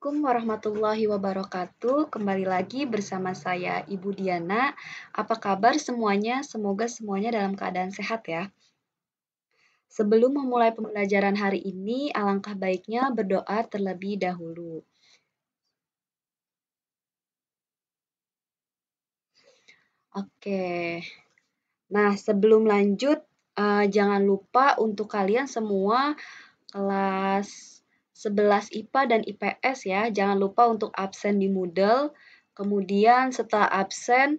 Assalamualaikum warahmatullahi wabarakatuh. Kembali lagi bersama saya Ibu Diana. Apa kabar semuanya? Semoga semuanya dalam keadaan sehat ya. Sebelum memulai pembelajaran hari ini, alangkah baiknya berdoa terlebih dahulu. Oke. Nah, sebelum lanjut, eh, jangan lupa untuk kalian semua kelas 11 IPA dan IPS ya. Jangan lupa untuk absen di Moodle. Kemudian setelah absen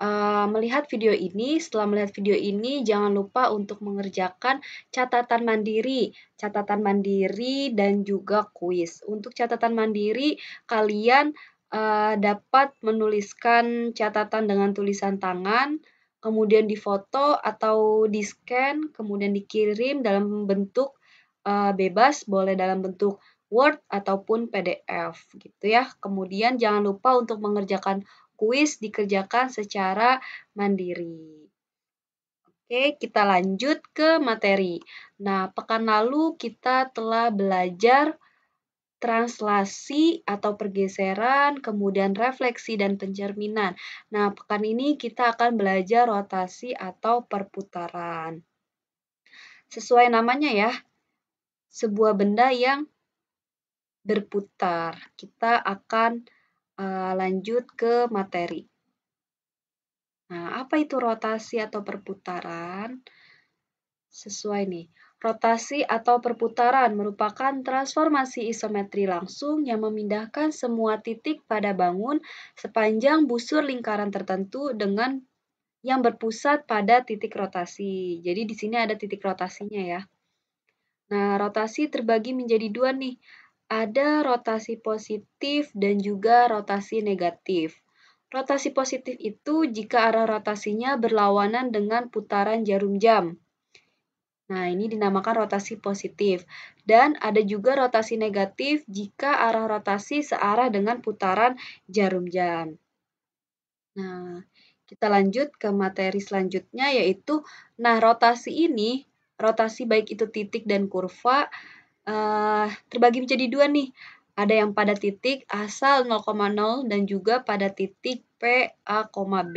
uh, melihat video ini, setelah melihat video ini jangan lupa untuk mengerjakan catatan mandiri, catatan mandiri dan juga kuis. Untuk catatan mandiri kalian uh, dapat menuliskan catatan dengan tulisan tangan, kemudian difoto atau di-scan, kemudian dikirim dalam bentuk uh, bebas, boleh dalam bentuk Word ataupun PDF gitu ya. Kemudian jangan lupa untuk mengerjakan kuis dikerjakan secara mandiri. Oke, kita lanjut ke materi. Nah, pekan lalu kita telah belajar translasi atau pergeseran, kemudian refleksi dan pencerminan. Nah, pekan ini kita akan belajar rotasi atau perputaran. Sesuai namanya ya, sebuah benda yang berputar. Kita akan uh, lanjut ke materi. Nah, apa itu rotasi atau perputaran? Sesuai nih. Rotasi atau perputaran merupakan transformasi isometri langsung yang memindahkan semua titik pada bangun sepanjang busur lingkaran tertentu dengan yang berpusat pada titik rotasi. Jadi di sini ada titik rotasinya ya. Nah, rotasi terbagi menjadi dua nih. Ada rotasi positif dan juga rotasi negatif. Rotasi positif itu jika arah rotasinya berlawanan dengan putaran jarum jam. Nah, ini dinamakan rotasi positif. Dan ada juga rotasi negatif jika arah rotasi searah dengan putaran jarum jam. Nah, kita lanjut ke materi selanjutnya yaitu nah rotasi ini rotasi baik itu titik dan kurva uh, terbagi menjadi dua nih. Ada yang pada titik asal 0,0 dan juga pada titik (p, PA, B.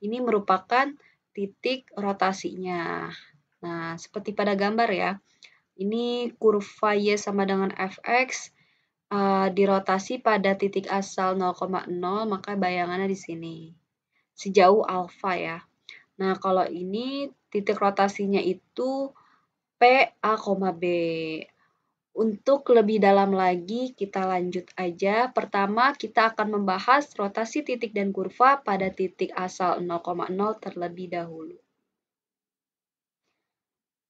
Ini merupakan titik rotasinya. Nah, seperti pada gambar ya. Ini kurva Y sama dengan Fx uh, eh, dirotasi pada titik asal 0,0, maka bayangannya di sini. Sejauh alfa ya. Nah, kalau ini titik rotasinya itu PA, B. Untuk lebih dalam lagi, kita lanjut aja. Pertama, kita akan membahas rotasi titik dan kurva pada titik asal 0,0 terlebih dahulu.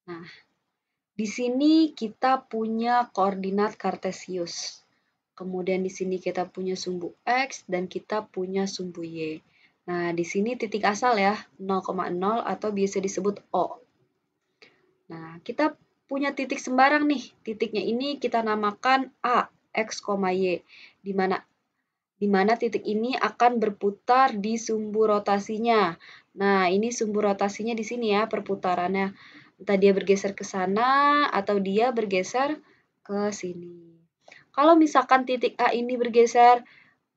Nah, di sini kita punya koordinat kartesius. Kemudian di sini kita punya sumbu X dan kita punya sumbu Y. Nah, di sini titik asal ya, 0,0 atau bisa disebut O. Nah, kita punya titik sembarang nih. Titiknya ini kita namakan A, X, Y, di mana di mana titik ini akan berputar di sumbu rotasinya. Nah, ini sumbu rotasinya di sini ya, perputarannya. Entah dia bergeser ke sana atau dia bergeser ke sini. Kalau misalkan titik A ini bergeser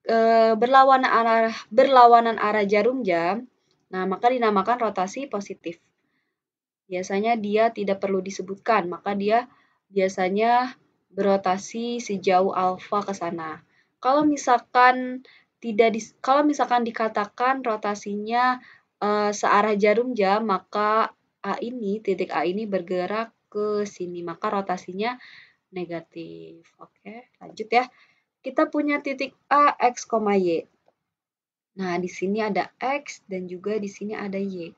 e, berlawanan arah berlawanan arah jarum jam, nah maka dinamakan rotasi positif. Biasanya dia tidak perlu disebutkan, maka dia biasanya berotasi sejauh alfa ke sana. Kalau misalkan tidak di, kalau misalkan dikatakan rotasinya e, searah jarum jam, maka A ini titik A ini bergerak ke sini, maka rotasinya negatif. Oke, lanjut ya kita punya titik A, X, Y. Nah, di sini ada X dan juga di sini ada Y.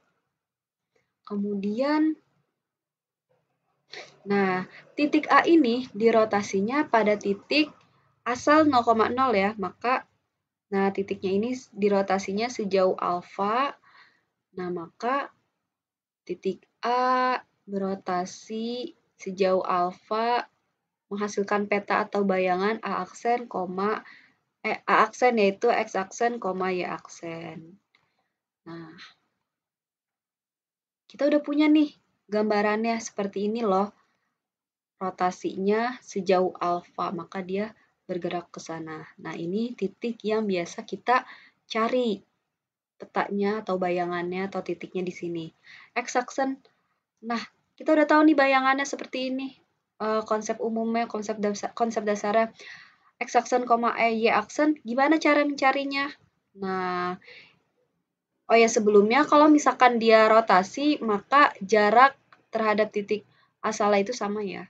Kemudian, nah, titik A ini dirotasinya pada titik asal 0,0 ya, maka Nah, titiknya ini dirotasinya sejauh alfa. Nah, maka titik A berotasi sejauh alfa menghasilkan peta atau bayangan A aksen, koma, eh, A aksen yaitu X aksen, koma Y aksen. Nah, kita udah punya nih gambarannya seperti ini loh. Rotasinya sejauh alfa, maka dia bergerak ke sana. Nah, ini titik yang biasa kita cari petanya atau bayangannya atau titiknya di sini. X aksen. Nah, kita udah tahu nih bayangannya seperti ini uh, konsep umumnya, konsep dasar, konsep dasarnya. X aksen, Y aksen, gimana cara mencarinya? Nah oh ya sebelumnya kalau misalkan dia rotasi, maka jarak terhadap titik asalnya itu sama ya.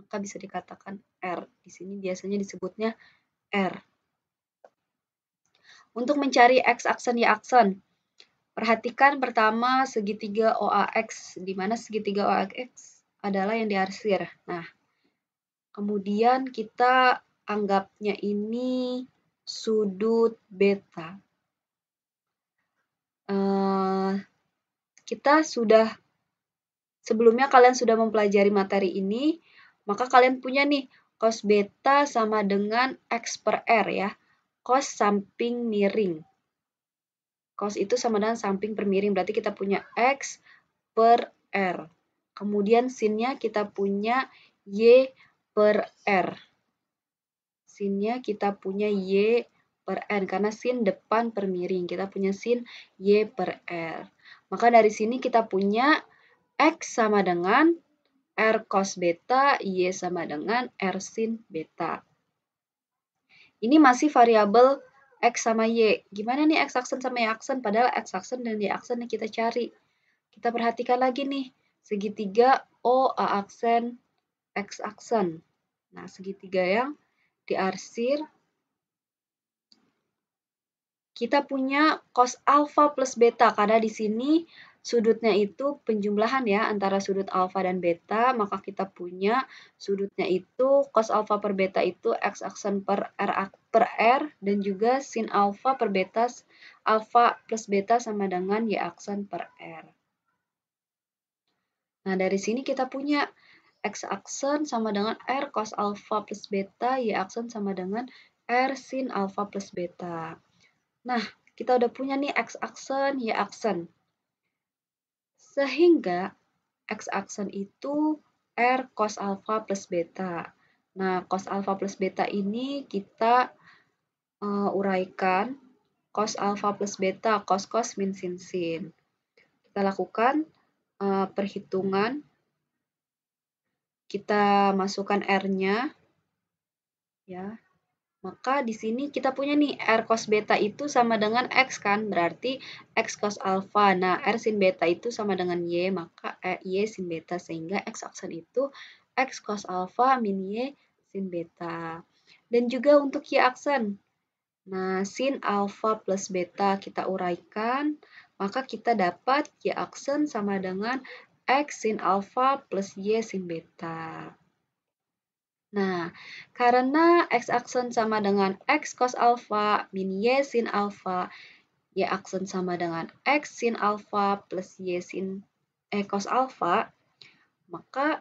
Maka bisa dikatakan R. Di sini biasanya disebutnya R. Untuk mencari X aksen, Y aksen, perhatikan pertama segitiga OAX, di mana segitiga OAX adalah yang diarsir. Nah, kemudian kita anggapnya ini sudut beta. Uh, kita sudah sebelumnya kalian sudah mempelajari materi ini, maka kalian punya nih cos beta sama dengan x per r ya. Cos samping miring. Cos itu sama dengan samping per miring, berarti kita punya x per r. Kemudian sinnya kita punya Y per R. Sinnya kita punya Y per R. Karena sin depan per miring. Kita punya sin Y per R. Maka dari sini kita punya X sama dengan R cos beta, Y sama dengan R sin beta. Ini masih variabel X sama Y. Gimana nih X aksen sama Y aksen? Padahal X aksen dan Y aksen yang kita cari. Kita perhatikan lagi nih segitiga O aksen X aksen. Nah, segitiga yang diarsir kita punya cos alfa plus beta karena di sini sudutnya itu penjumlahan ya antara sudut alfa dan beta, maka kita punya sudutnya itu cos alfa per beta itu x aksen per r per r dan juga sin alfa per beta alfa plus beta sama dengan y aksen per r. Nah, dari sini kita punya X aksen sama dengan R cos alpha plus beta, Y aksen sama dengan R sin alpha plus beta. Nah, kita udah punya nih X aksen, Y aksen. Sehingga X aksen itu R cos alpha plus beta. Nah, cos alpha plus beta ini kita uh, uraikan cos alpha plus beta, cos cos min sin sin. Kita lakukan Eh, perhitungan. Kita masukkan R-nya. Ya. Maka di sini kita punya nih R cos beta itu sama dengan X kan. Berarti X cos alpha. Nah, R sin beta itu sama dengan Y. Maka e, Y sin beta. Sehingga X aksen itu X cos alpha min Y sin beta. Dan juga untuk Y aksen. Nah, sin alpha plus beta kita uraikan maka kita dapat Y aksen sama dengan X sin alpha plus Y sin beta. Nah, karena X aksen sama dengan X cos alpha min Y sin alpha, Y aksen sama dengan X sin alpha plus Y sin eh, cos alpha, maka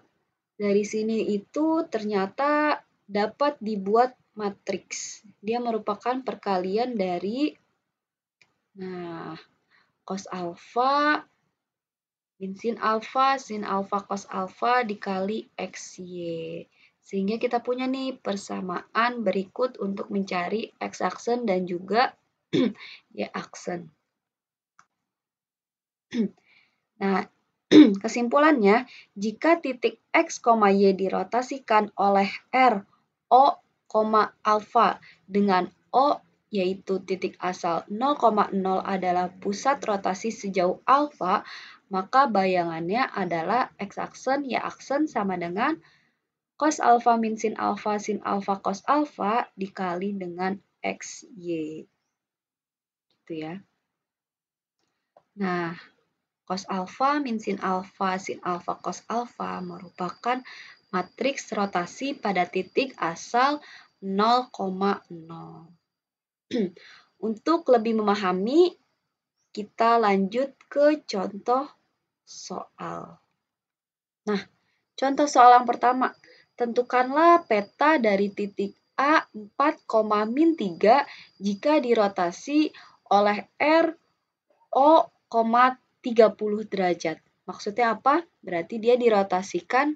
dari sini itu ternyata dapat dibuat matriks. Dia merupakan perkalian dari, nah, cos alfa min sin alfa, sin alfa cos alfa dikali x y Sehingga kita punya nih persamaan berikut untuk mencari x aksen dan juga y aksen. nah, kesimpulannya, jika titik x, y dirotasikan oleh r, o, alfa dengan o yaitu titik asal 0,0 adalah pusat rotasi sejauh alfa, maka bayangannya adalah x-aksen, y-aksen sama dengan cos alfa min sin alfa sin alfa cos alfa dikali dengan xy. Gitu ya. Nah, cos alfa min sin alfa sin alfa cos alfa merupakan matriks rotasi pada titik asal 0,0. Untuk lebih memahami, kita lanjut ke contoh soal. Nah, contoh soal yang pertama, tentukanlah peta dari titik A 4, 3 jika dirotasi oleh R O, 30 derajat. Maksudnya apa? Berarti dia dirotasikan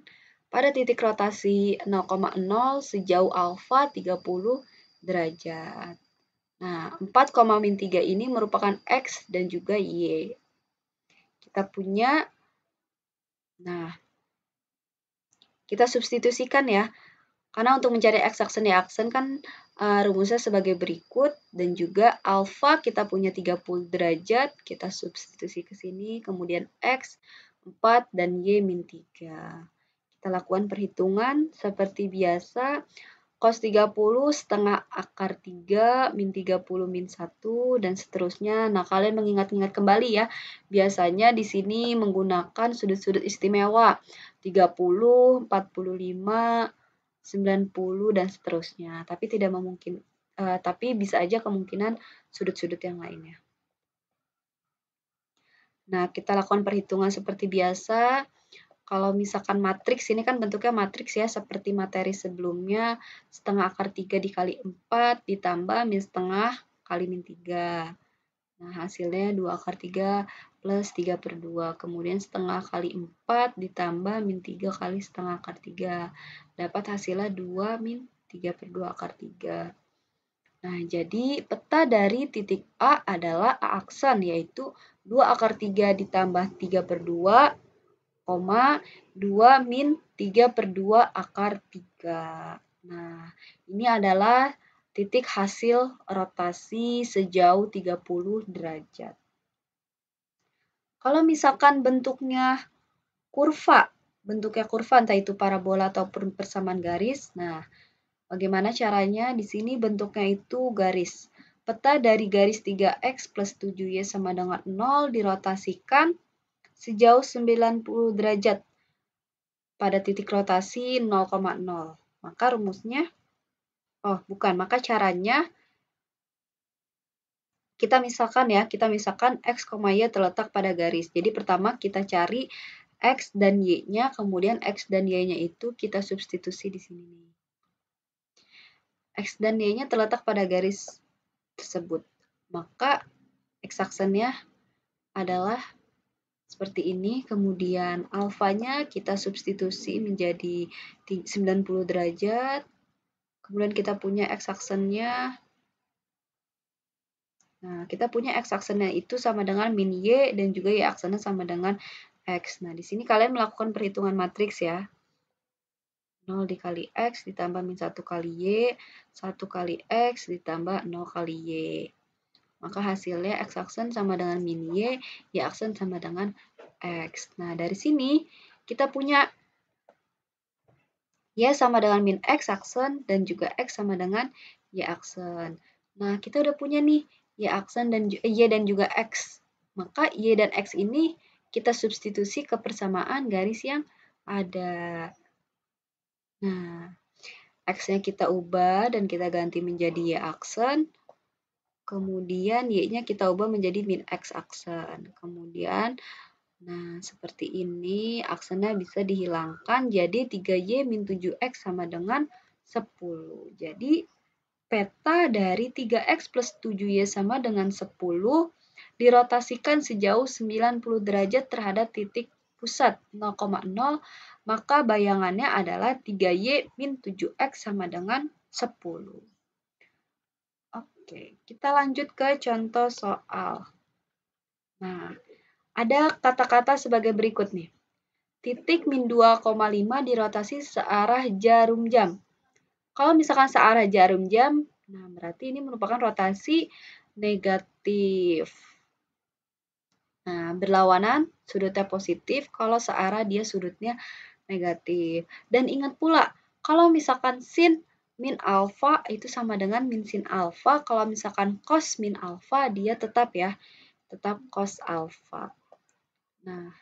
pada titik rotasi 0,0 sejauh alfa 30 derajat. Nah, 4, 3 ini merupakan X dan juga Y. Kita punya, nah, kita substitusikan ya. Karena untuk mencari X aksen Y aksen kan uh, rumusnya sebagai berikut. Dan juga alfa kita punya 30 derajat, kita substitusi ke sini. Kemudian X, 4, dan Y min 3. Kita lakukan perhitungan seperti biasa. Cos 30 setengah akar 3, min 30, min 1, dan seterusnya. Nah, kalian mengingat-ingat kembali ya. Biasanya di sini menggunakan sudut-sudut istimewa. 30, 45, 90, dan seterusnya. Tapi tidak memungkin, uh, tapi bisa aja kemungkinan sudut-sudut yang lainnya. Nah, kita lakukan perhitungan seperti biasa. Kalau misalkan matriks, ini kan bentuknya matriks ya, seperti materi sebelumnya, setengah akar tiga dikali empat ditambah min setengah kali min 3. Nah, hasilnya dua akar tiga plus tiga per dua Kemudian setengah kali empat ditambah min tiga kali setengah akar tiga. Dapat hasilnya dua min tiga per dua akar tiga. Nah, jadi peta dari titik A adalah A aksen yaitu 2 akar 3 ditambah 3 per 2 koma 2 min 3 per 2 akar 3. Nah, ini adalah titik hasil rotasi sejauh 30 derajat. Kalau misalkan bentuknya kurva, bentuknya kurva entah itu parabola ataupun persamaan garis. Nah, bagaimana caranya? Di sini bentuknya itu garis. Peta dari garis 3x plus 7y sama dengan 0 dirotasikan sejauh 90 derajat pada titik rotasi 0,0. Maka rumusnya, oh bukan, maka caranya kita misalkan ya, kita misalkan X, Y terletak pada garis. Jadi pertama kita cari X dan Y-nya, kemudian X dan Y-nya itu kita substitusi di sini. X dan Y-nya terletak pada garis tersebut. Maka X aksennya adalah seperti ini. Kemudian alfanya kita substitusi menjadi 90 derajat. Kemudian kita punya x aksennya. Nah, kita punya x aksennya itu sama dengan min y dan juga y aksennya sama dengan x. Nah, di sini kalian melakukan perhitungan matriks ya. 0 dikali X ditambah min 1 kali Y, 1 kali X ditambah 0 kali Y. Maka hasilnya X aksen sama dengan min Y, Y aksen sama dengan X. Nah, dari sini kita punya Y sama dengan min X aksen dan juga X sama dengan Y aksen. Nah, kita udah punya nih Y aksen dan eh, Y dan juga X. Maka Y dan X ini kita substitusi ke persamaan garis yang ada. Nah, X-nya kita ubah dan kita ganti menjadi Y aksen. Kemudian Y-nya kita ubah menjadi min X aksen. Kemudian Nah, seperti ini aksennya bisa dihilangkan jadi 3Y min 7X sama dengan 10. Jadi, peta dari 3X plus 7Y sama dengan 10 dirotasikan sejauh 90 derajat terhadap titik pusat 0,0, maka bayangannya adalah 3Y min 7X sama dengan 10. Oke, kita lanjut ke contoh soal. Nah, ada kata-kata sebagai berikut nih. Titik min 2,5 dirotasi searah jarum jam. Kalau misalkan searah jarum jam, nah berarti ini merupakan rotasi negatif. Nah, berlawanan sudutnya positif, kalau searah dia sudutnya negatif. Dan ingat pula, kalau misalkan sin min alfa itu sama dengan min sin alfa. Kalau misalkan cos min alfa, dia tetap ya, tetap cos alfa. Nah,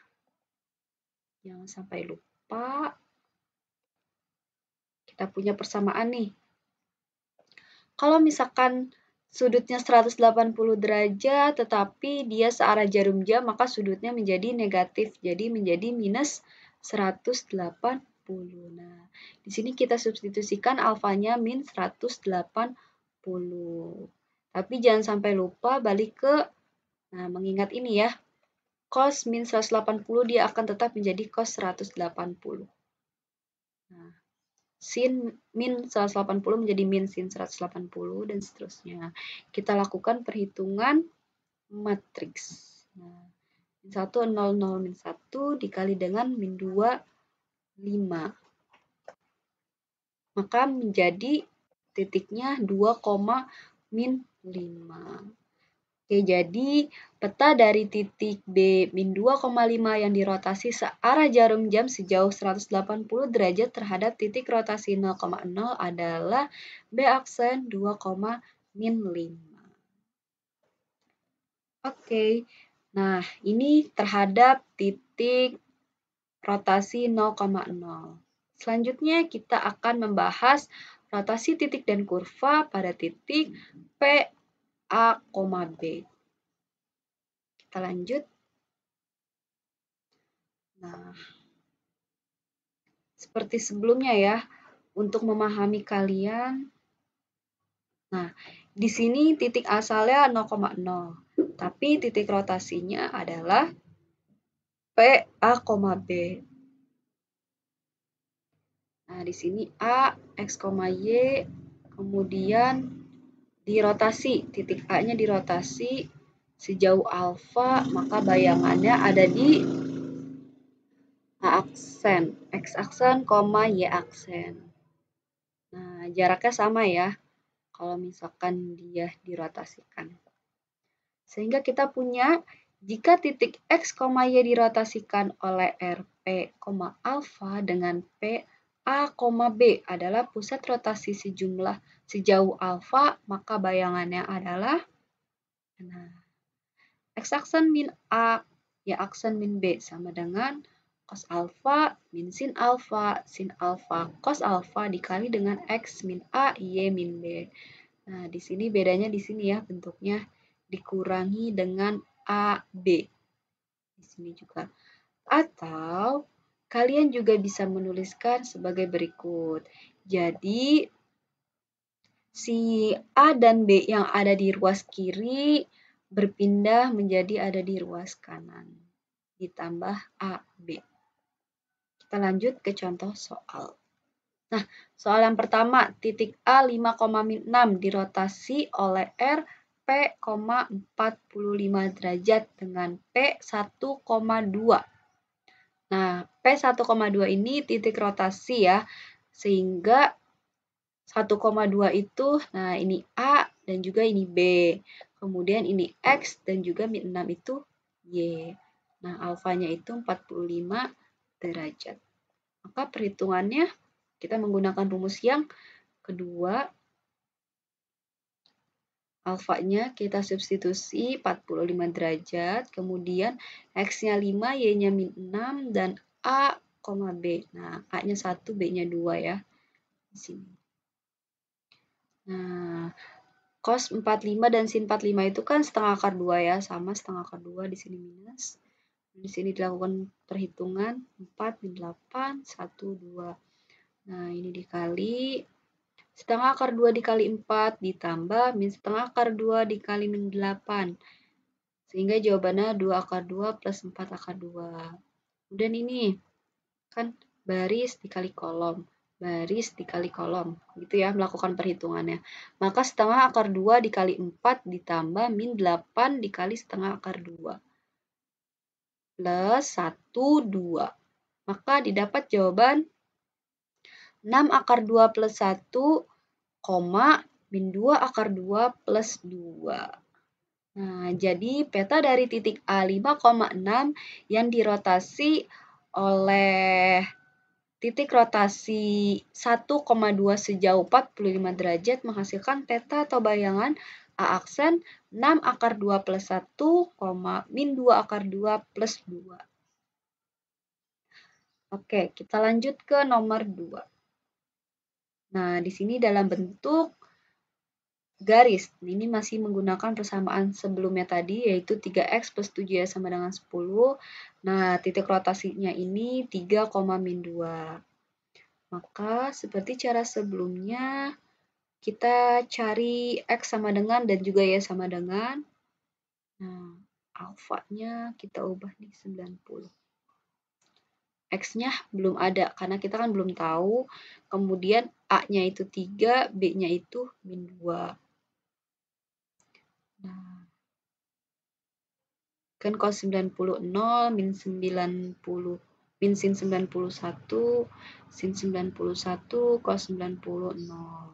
jangan sampai lupa. Kita punya persamaan nih. Kalau misalkan sudutnya 180 derajat, tetapi dia searah jarum jam, maka sudutnya menjadi negatif. Jadi menjadi minus 180 Nah, di sini kita substitusikan alfanya min 180. Tapi jangan sampai lupa balik ke, nah mengingat ini ya, cos min 180 dia akan tetap menjadi cos 180. Nah, sin min 180 menjadi min sin 180 dan seterusnya. Kita lakukan perhitungan matriks. Nah, min 1 0 0 min 1 dikali dengan min 2 5. Maka menjadi titiknya 2, min 5. Oke, jadi peta dari titik B min 2,5 yang dirotasi searah jarum jam sejauh 180 derajat terhadap titik rotasi 0,0 adalah B aksen 2, min 5. Oke, nah ini terhadap titik rotasi 0,0. Selanjutnya kita akan membahas rotasi titik dan kurva pada titik P, A, B. Kita lanjut. Nah, seperti sebelumnya ya, untuk memahami kalian. Nah, di sini titik asalnya 0,0, tapi titik rotasinya adalah P, PA, B. Nah, di sini A, X, Y, kemudian dirotasi, titik A-nya dirotasi sejauh alfa, maka bayangannya ada di A aksen, X aksen, Y aksen. Nah, jaraknya sama ya, kalau misalkan dia dirotasikan. Sehingga kita punya jika titik X, Y dirotasikan oleh RP, alfa dengan P, A, B adalah pusat rotasi sejumlah sejauh alfa, maka bayangannya adalah nah, X aksen min A, Y aksen min B sama dengan cos alfa min sin alfa, sin alfa cos alfa dikali dengan X min A, Y min B. Nah, di sini bedanya di sini ya bentuknya dikurangi dengan A B Di sini juga. Atau kalian juga bisa menuliskan sebagai berikut. Jadi si A dan B yang ada di ruas kiri berpindah menjadi ada di ruas kanan. Ditambah A B. Kita lanjut ke contoh soal. Nah, soal yang pertama, titik A 5,6 dirotasi oleh R P,45 derajat dengan P1,2. Nah, P1,2 ini titik rotasi ya, sehingga 1,2 itu, nah ini A dan juga ini B. Kemudian ini X dan juga 6 itu Y. Nah, alfanya itu 45 derajat. Maka perhitungannya kita menggunakan rumus yang kedua alfanya kita substitusi 45 derajat, kemudian X-nya 5, Y-nya 6, dan A, B. Nah, A-nya 1, B-nya 2 ya. Di sini. Nah, cos 45 dan sin 45 itu kan setengah akar 2 ya, sama setengah akar 2 di sini minus. Di sini dilakukan perhitungan 4 8 1 2. Nah, ini dikali Setengah akar 2 dikali 4 ditambah min setengah akar 2 dikali min 8. Sehingga jawabannya 2 akar 2 plus 4 akar 2. Kemudian ini, kan baris dikali kolom. Baris dikali kolom, gitu ya, melakukan perhitungannya. Maka setengah akar 2 dikali 4 ditambah min 8 dikali setengah akar 2. Plus 1, 2. Maka didapat jawaban 6 akar 2 plus 1, koma, min 2 akar 2 plus 2. Nah, jadi peta dari titik A5,6 yang dirotasi oleh titik rotasi 1,2 sejauh 45 derajat menghasilkan peta atau bayangan A aksen 6 akar 2 plus 1, min 2 akar 2 plus 2. Oke, kita lanjut ke nomor 2. Nah, di sini dalam bentuk garis. Ini masih menggunakan persamaan sebelumnya tadi, yaitu 3X plus 7 sama dengan 10. Nah, titik rotasinya ini 3, min 2. Maka, seperti cara sebelumnya, kita cari X sama dengan dan juga Y sama dengan. Nah, alfanya kita ubah nih 90. X-nya belum ada karena kita kan belum tahu. Kemudian A-nya itu 3, B-nya itu min 2. Nah, kan cos 90 0, min 90 min sin 91, sin 91, cos 90 0. Nah.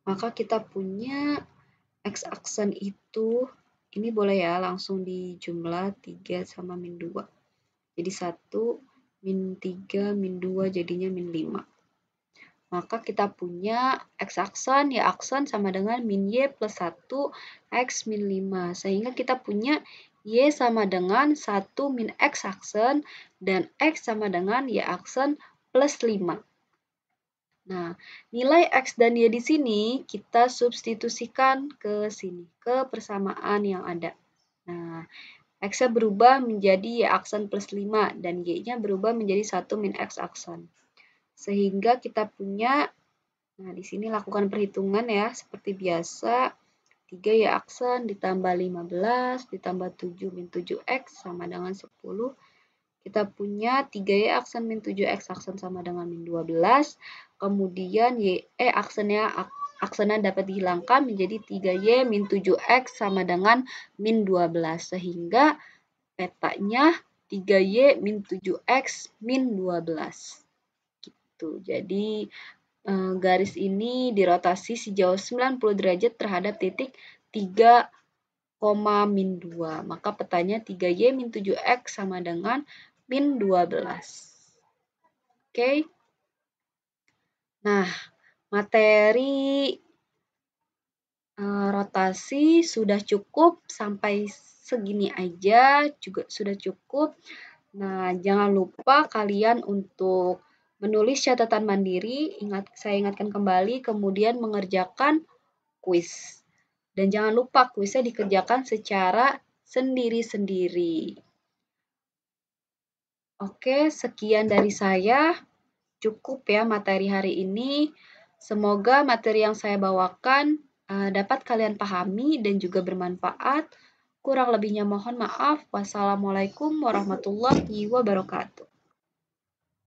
maka kita punya x-aksen itu ini boleh ya, langsung di jumlah 3 sama min 2. Jadi 1, min 3, min 2, jadinya min 5. Maka kita punya X akson, Y akson sama dengan min Y plus 1, X min 5. Sehingga kita punya Y sama dengan 1 min X akson dan X sama dengan Y akson plus 5. Nah, nilai X dan Y di sini kita substitusikan ke sini, ke persamaan yang ada. Nah, X-nya berubah menjadi Y aksen plus 5 dan Y-nya berubah menjadi 1 min X aksen. Sehingga kita punya, nah di sini lakukan perhitungan ya, seperti biasa. 3 Y aksen ditambah 15 ditambah 7 min 7X sama dengan 10 kita punya 3Y aksen min 7X aksen sama dengan min 12, Kemudian Y, e eh, aksennya aksennya dapat dihilangkan menjadi 3Y min 7X sama dengan min 12. Sehingga petanya 3Y min 7X min 12. Gitu. Jadi eh, garis ini dirotasi sejauh 90 derajat terhadap titik 3, min 2. Maka petanya 3Y min 7X sama dengan min 12. Oke. Okay. Nah, materi e, rotasi sudah cukup sampai segini aja juga sudah cukup. Nah, jangan lupa kalian untuk menulis catatan mandiri, ingat saya ingatkan kembali, kemudian mengerjakan kuis. Dan jangan lupa kuisnya dikerjakan secara sendiri-sendiri. Oke, sekian dari saya cukup ya materi hari ini. Semoga materi yang saya bawakan eh, dapat kalian pahami dan juga bermanfaat. Kurang lebihnya mohon maaf. Wassalamualaikum warahmatullahi wabarakatuh.